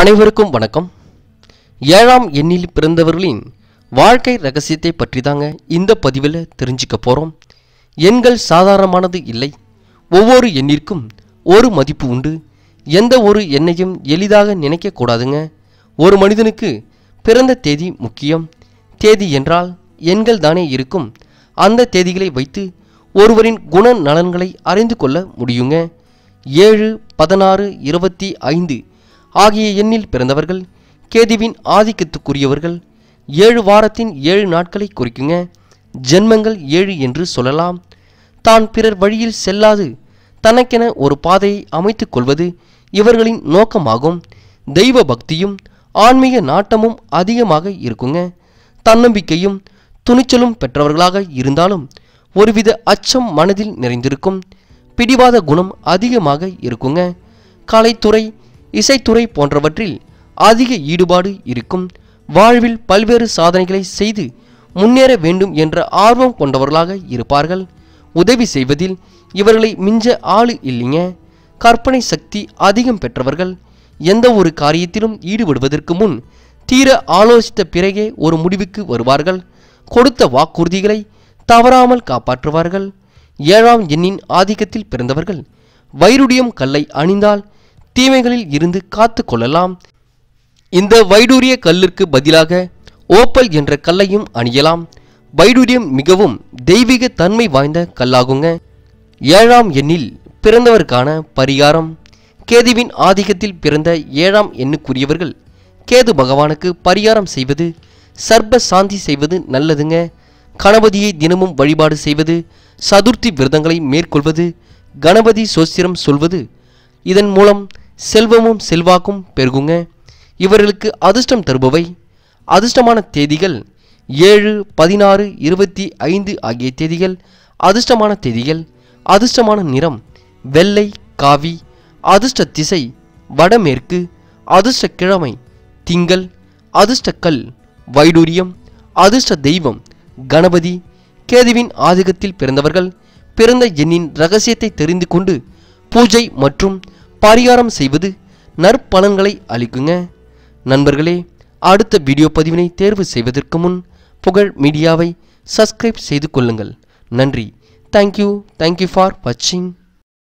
அனைவருக்கும் வணக்கம் ஏழாம் எண்ணில் பிறந்தவர்களின் வாழ்க்கை ரகசியத்தை பற்றி தாங்க இந்த பதிவில் தெரிஞ்சுக்க போகிறோம் எண்கள் சாதாரணமானது இல்லை ஒவ்வொரு எண்ணிற்கும் ஒரு மதிப்பு உண்டு எந்த ஒரு எண்ணையும் எளிதாக நினைக்கக்கூடாதுங்க ஒரு மனிதனுக்கு பிறந்த தேதி முக்கியம் தேதி என்றால் எண்கள் தானே இருக்கும் அந்த தேதிகளை வைத்து ஒருவரின் குண நலன்களை அறிந்து கொள்ள முடியுங்க ஏழு பதினாறு இருபத்தி ஐந்து ஆகிய எண்ணில் பிறந்தவர்கள் கேதுவின் ஆதிக்கத்துக்குரியவர்கள் ஏழு வாரத்தின் ஏழு நாட்களை குறிக்குங்க ஜென்மங்கள் ஏழு என்று சொல்லலாம் தான் பிறர் வழியில் செல்லாது தனக்கென ஒரு பாதையை அமைத்துக் கொள்வது இவர்களின் நோக்கமாகும் தெய்வ பக்தியும் ஆன்மீக நாட்டமும் அதிகமாக இருக்குங்க தன்னம்பிக்கையும் துணிச்சலும் பெற்றவர்களாக இருந்தாலும் ஒருவித அச்சம் மனதில் நிறைந்திருக்கும் பிடிவாத குணம் அதிகமாக இருக்குங்க கலைத்துறை இசைத்துறை போன்றவற்றில் அதிக ஈடுபாடு இருக்கும் வாழ்வில் பல்வேறு சாதனைகளை செய்து முன்னேற வேண்டும் என்ற ஆர்வம் கொண்டவர்களாக இருப்பார்கள் உதவி செய்வதில் இவர்களை மிஞ்ச ஆளு இல்லைங்க கற்பனை சக்தி அதிகம் பெற்றவர்கள் எந்த ஒரு காரியத்திலும் ஈடுபடுவதற்கு முன் தீர ஆலோசித்த பிறகே ஒரு முடிவுக்கு வருவார்கள் கொடுத்த வாக்குறுதிகளை தவறாமல் காப்பாற்றுவார்கள் ஏழாம் எண்ணின் ஆதிக்கத்தில் பிறந்தவர்கள் வைருடியம் கல்லை அணிந்தால் தீமைகளில் இருந்து காத்து கொள்ளலாம் இந்த வைடூரிய கல்லிற்கு பதிலாக ஓப்பல் என்ற கல்லையும் அணியலாம் வைடூரியம் மிகவும் தெய்வீக தன்மை வாய்ந்த கல்லாகுங்க ஏழாம் எண்ணில் பிறந்தவருக்கான பரிகாரம் கேதுவின் ஆதிக்கத்தில் பிறந்த ஏழாம் எண்ணுக்குரியவர்கள் கேது பகவானுக்கு பரிகாரம் செய்வது சர்ப சாந்தி செய்வது நல்லதுங்க கணபதியை தினமும் வழிபாடு செய்வது சதுர்த்தி விரதங்களை மேற்கொள்வது கணபதி சோஸ்திரம் சொல்வது இதன் மூலம் செல்வமும் செல்வாக்கும் பெருகுங்க இவர்களுக்கு அதிர்ஷ்டம் தருபவை அதிர்ஷ்டமான தேதிகள் ஏழு பதினாறு இருபத்தி ஐந்து ஆகிய தேதிகள் அதிர்ஷ்டமான தேதிகள் அதிர்ஷ்டமான நிறம் வெள்ளை காவி அதிர்ஷ்ட திசை வடமேற்கு அதிர்ஷ்ட கிழமை திங்கள் அதிர்ஷ்ட கல் வைடூரியம் அதிர்ஷ்ட தெய்வம் கணபதி கேதுவின் ஆதிக்கத்தில் பிறந்தவர்கள் பிறந்த எண்ணின் ரகசியத்தை தெரிந்து கொண்டு பூஜை மற்றும் பரிகாரம் செய்வது நற்பலன்களை அளிக்குங்க நண்பர்களே அடுத்த வீடியோ பதிவினை தேர்வு செய்வதற்கு முன் புகழ் மீடியாவை சப்ஸ்கிரைப் செய்து கொள்ளுங்கள் நன்றி தேங்க்யூ தேங்க்யூ ஃபார் வாட்சிங்